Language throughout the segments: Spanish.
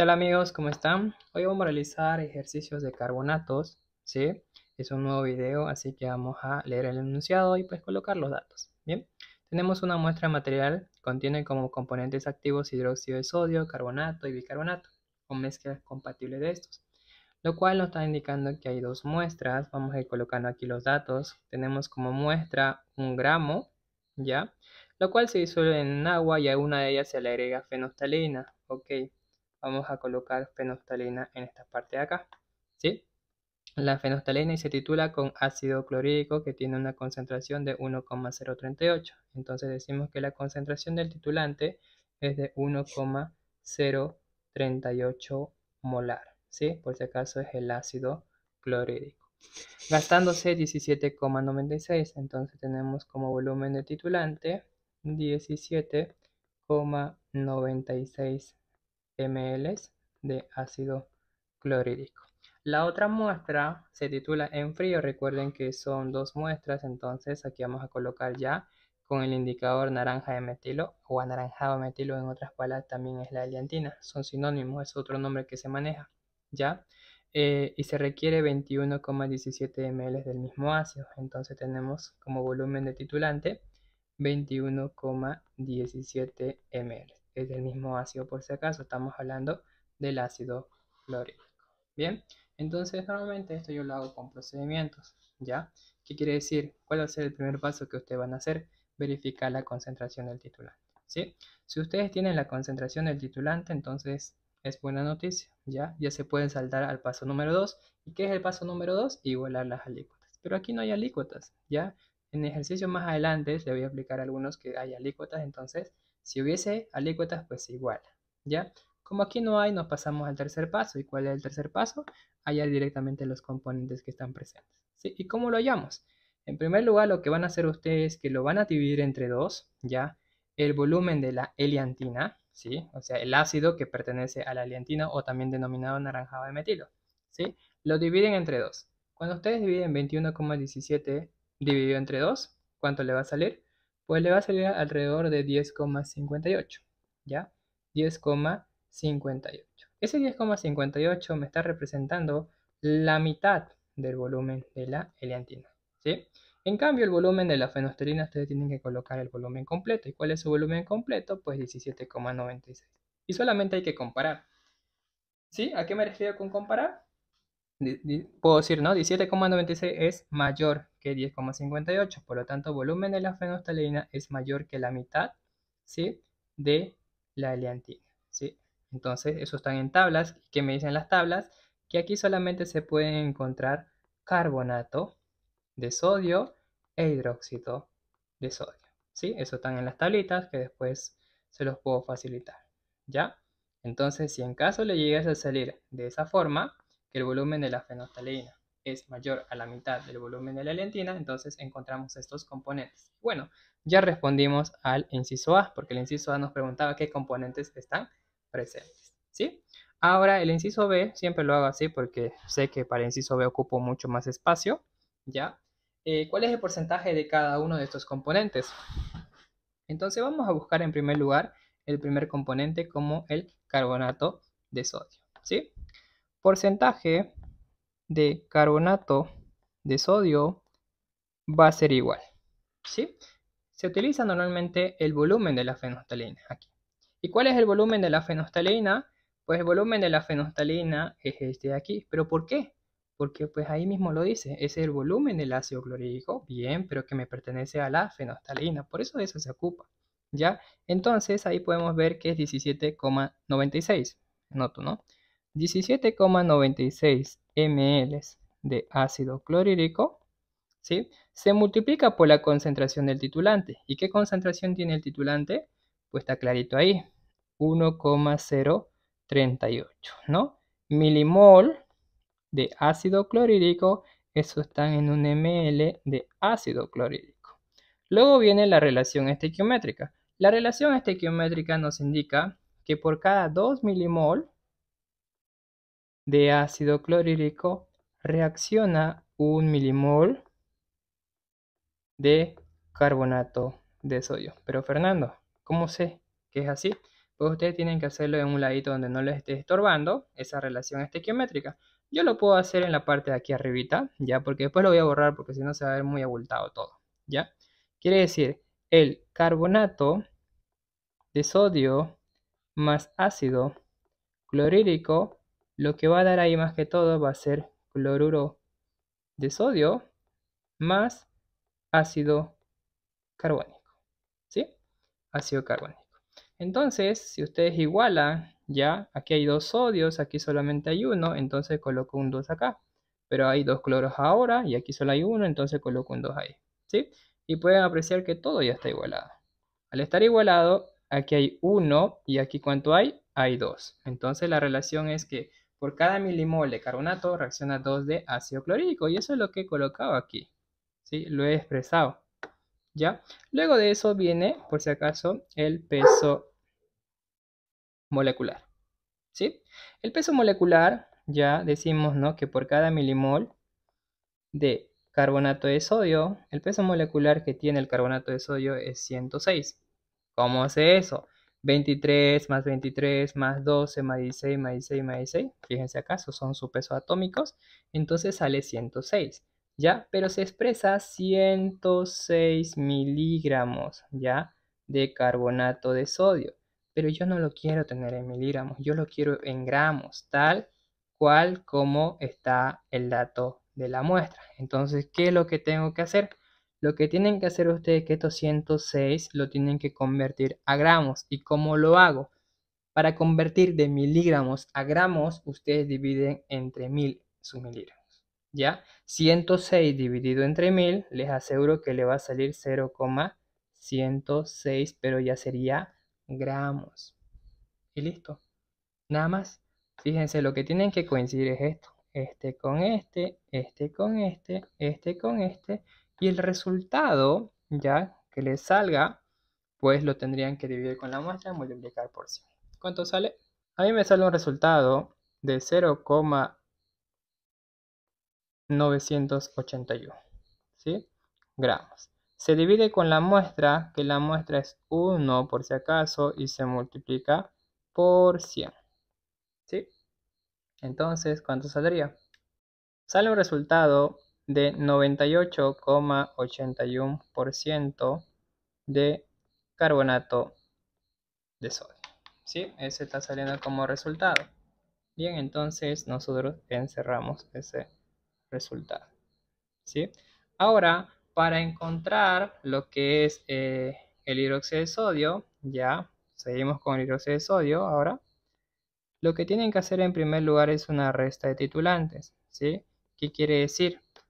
tal amigos? ¿Cómo están? Hoy vamos a realizar ejercicios de carbonatos, ¿sí? Es un nuevo video, así que vamos a leer el enunciado y pues colocar los datos, ¿bien? Tenemos una muestra de material que contiene como componentes activos hidróxido de sodio, carbonato y bicarbonato, o mezclas compatibles de estos, lo cual nos está indicando que hay dos muestras, vamos a ir colocando aquí los datos, tenemos como muestra un gramo, ¿ya? Lo cual se disuelve en agua y a una de ellas se le agrega fenostalina, ok, vamos a colocar fenostalina en esta parte de acá. ¿Sí? La fenostalina se titula con ácido clorhídrico que tiene una concentración de 1,038. Entonces decimos que la concentración del titulante es de 1,038 molar. ¿sí? Por si acaso es el ácido clorhídrico. Gastándose 17,96. Entonces tenemos como volumen de titulante 17,96 ml de ácido clorhídrico. La otra muestra se titula en frío, recuerden que son dos muestras, entonces aquí vamos a colocar ya con el indicador naranja de metilo o anaranjado metilo, en otras palabras también es la aliantina. son sinónimos, es otro nombre que se maneja, ¿ya? Eh, y se requiere 21,17 ml del mismo ácido, entonces tenemos como volumen de titulante 21,17 ml es del mismo ácido por si acaso, estamos hablando del ácido clorhídrico. Bien, entonces normalmente esto yo lo hago con procedimientos, ¿ya? ¿Qué quiere decir? ¿Cuál va a ser el primer paso que ustedes van a hacer? Verificar la concentración del titulante, ¿sí? Si ustedes tienen la concentración del titulante, entonces es buena noticia, ¿ya? Ya se pueden saltar al paso número 2. ¿Y qué es el paso número 2? Igualar las alícuotas. Pero aquí no hay alícuotas, ¿ya? En ejercicio más adelante le voy a explicar algunos que hay alícuotas, entonces si hubiese alícuotas pues igual, ¿ya? Como aquí no hay, nos pasamos al tercer paso. ¿Y cuál es el tercer paso? Hallar directamente los componentes que están presentes. ¿Y cómo lo hallamos? En primer lugar, lo que van a hacer ustedes es que lo van a dividir entre dos, ¿ya? El volumen de la eliantina, ¿sí? O sea, el ácido que pertenece a la eliantina o también denominado naranjado de metilo, ¿sí? Lo dividen entre dos. Cuando ustedes dividen 21,17 dividido entre 2, ¿cuánto le va a salir? Pues le va a salir alrededor de 10,58, ¿ya? 10,58. Ese 10,58 me está representando la mitad del volumen de la eleantina, ¿sí? En cambio, el volumen de la fenosterina, ustedes tienen que colocar el volumen completo. ¿Y cuál es su volumen completo? Pues 17,96. Y solamente hay que comparar. ¿Sí? ¿A qué me refiero con comparar? Puedo decir, ¿no? 17,96 es mayor que 10,58. Por lo tanto, el volumen de la fenostalina es mayor que la mitad ¿sí? de la eleantina. ¿sí? Entonces, eso están en tablas. ¿Qué me dicen las tablas? Que aquí solamente se pueden encontrar carbonato de sodio e hidróxido de sodio. ¿sí? Eso están en las tablitas que después se los puedo facilitar. ¿Ya? Entonces, si en caso le llegas a salir de esa forma, que el volumen de la fenostaleína es mayor a la mitad del volumen de la lentina, entonces encontramos estos componentes. Bueno, ya respondimos al inciso A, porque el inciso A nos preguntaba qué componentes están presentes, ¿sí? Ahora, el inciso B, siempre lo hago así porque sé que para el inciso B ocupo mucho más espacio, ¿ya? Eh, ¿Cuál es el porcentaje de cada uno de estos componentes? Entonces vamos a buscar en primer lugar el primer componente como el carbonato de sodio, ¿sí? Porcentaje de carbonato de sodio va a ser igual. ¿sí? Se utiliza normalmente el volumen de la fenostalina aquí. ¿Y cuál es el volumen de la fenostalina Pues el volumen de la fenostalina es este de aquí. ¿Pero por qué? Porque pues ahí mismo lo dice, es el volumen del ácido clorhídrico, bien, pero que me pertenece a la fenostalina por eso de eso se ocupa. ¿Ya? Entonces ahí podemos ver que es 17,96. Noto, ¿no? 17,96 ml de ácido clorhídrico, ¿sí? se multiplica por la concentración del titulante. ¿Y qué concentración tiene el titulante? Pues está clarito ahí, 1,038, ¿no? Milimol de ácido clorhídrico, eso está en un ml de ácido clorhídrico. Luego viene la relación estequiométrica. La relación estequiométrica nos indica que por cada 2 milimol de ácido clorhídrico reacciona un milimol de carbonato de sodio. Pero Fernando, ¿cómo sé que es así? Pues ustedes tienen que hacerlo en un ladito donde no les esté estorbando esa relación estequiométrica. Yo lo puedo hacer en la parte de aquí arribita, ya, porque después lo voy a borrar porque si no se va a ver muy abultado todo, ya. Quiere decir, el carbonato de sodio más ácido clorhídrico lo que va a dar ahí más que todo va a ser cloruro de sodio más ácido carbónico. ¿Sí? Ácido carbónico. Entonces, si ustedes igualan, ya aquí hay dos sodios, aquí solamente hay uno, entonces coloco un 2 acá. Pero hay dos cloros ahora y aquí solo hay uno, entonces coloco un 2 ahí. ¿Sí? Y pueden apreciar que todo ya está igualado. Al estar igualado, aquí hay uno, y aquí cuánto hay? Hay dos. Entonces la relación es que por cada milimol de carbonato reacciona 2 de ácido clorhídrico y eso es lo que he colocado aquí. ¿sí? Lo he expresado. ¿ya? Luego de eso viene, por si acaso, el peso molecular. ¿sí? El peso molecular, ya decimos ¿no? que por cada milimol de carbonato de sodio, el peso molecular que tiene el carbonato de sodio es 106. ¿Cómo hace eso? 23 más 23 más 12 más 16 más 16 más 16. Fíjense acaso son sus pesos atómicos. Entonces sale 106. ¿Ya? Pero se expresa 106 miligramos, ¿ya? De carbonato de sodio. Pero yo no lo quiero tener en miligramos, yo lo quiero en gramos, tal cual como está el dato de la muestra. Entonces, ¿qué es lo que tengo que hacer? Lo que tienen que hacer ustedes es que estos 106 lo tienen que convertir a gramos. ¿Y cómo lo hago? Para convertir de miligramos a gramos, ustedes dividen entre mil sus miligramos. ¿Ya? 106 dividido entre mil, les aseguro que le va a salir 0,106, pero ya sería gramos. Y listo. Nada más. Fíjense, lo que tienen que coincidir es esto. Este con este, este con este, este con este y el resultado, ya que le salga, pues lo tendrían que dividir con la muestra y multiplicar por 100. ¿Cuánto sale? A mí me sale un resultado de 0,981 ¿sí? gramos. Se divide con la muestra, que la muestra es 1 por si acaso, y se multiplica por 100. ¿sí? Entonces, ¿cuánto saldría? Sale un resultado de 98,81% de carbonato de sodio. ¿Sí? Ese está saliendo como resultado. Bien, entonces nosotros encerramos ese resultado. ¿Sí? Ahora, para encontrar lo que es eh, el hidróxido de sodio, ya seguimos con el hidróxido de sodio ahora. Lo que tienen que hacer en primer lugar es una resta de titulantes. ¿Sí? ¿Qué quiere decir?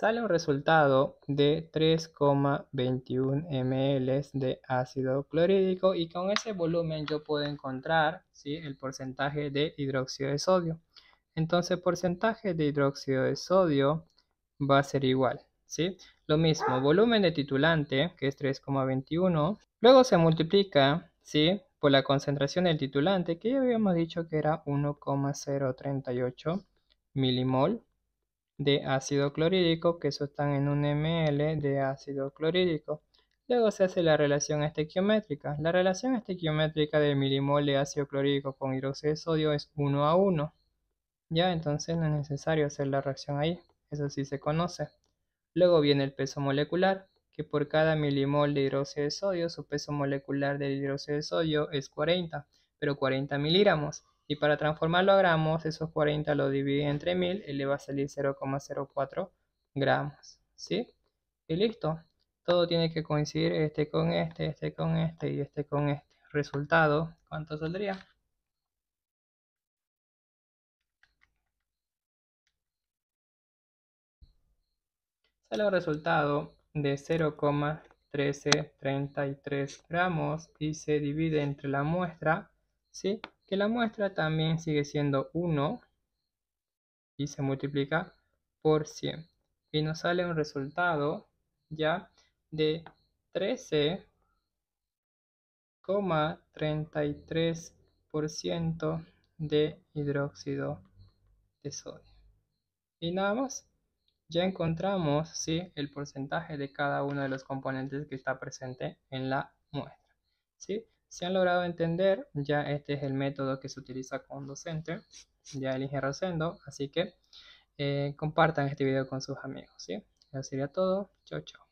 sale un resultado de 3,21 ml de ácido clorhídrico y con ese volumen yo puedo encontrar ¿sí? el porcentaje de hidróxido de sodio. Entonces porcentaje de hidróxido de sodio va a ser igual. ¿sí? Lo mismo, volumen de titulante, que es 3,21, luego se multiplica ¿sí? por la concentración del titulante, que ya habíamos dicho que era 1,038 milimol de ácido clorhídrico que eso están en un ml de ácido clorhídrico. Luego se hace la relación estequiométrica. La relación estequiométrica de milimol de ácido clorhídrico con hidróxido de sodio es 1 a 1. Ya, entonces no es necesario hacer la reacción ahí. Eso sí se conoce. Luego viene el peso molecular, que por cada milimol de hidróxido de sodio, su peso molecular del hidróxido de sodio es 40, pero 40 miligramos. Y para transformarlo a gramos, esos 40 lo divide entre 1000 y le va a salir 0,04 gramos. ¿Sí? Y listo. Todo tiene que coincidir este con este, este con este y este con este. Resultado, ¿cuánto saldría? Sale el resultado de 0,1333 gramos y se divide entre la muestra, ¿sí? que la muestra también sigue siendo 1 y se multiplica por 100. Y nos sale un resultado ya de 13,33% de hidróxido de sodio. Y nada más, ya encontramos ¿sí? el porcentaje de cada uno de los componentes que está presente en la muestra. ¿sí? Si han logrado entender, ya este es el método que se utiliza con docente, ya elige Rosendo, así que eh, compartan este video con sus amigos. ¿sí? Eso sería todo. Chao, chao.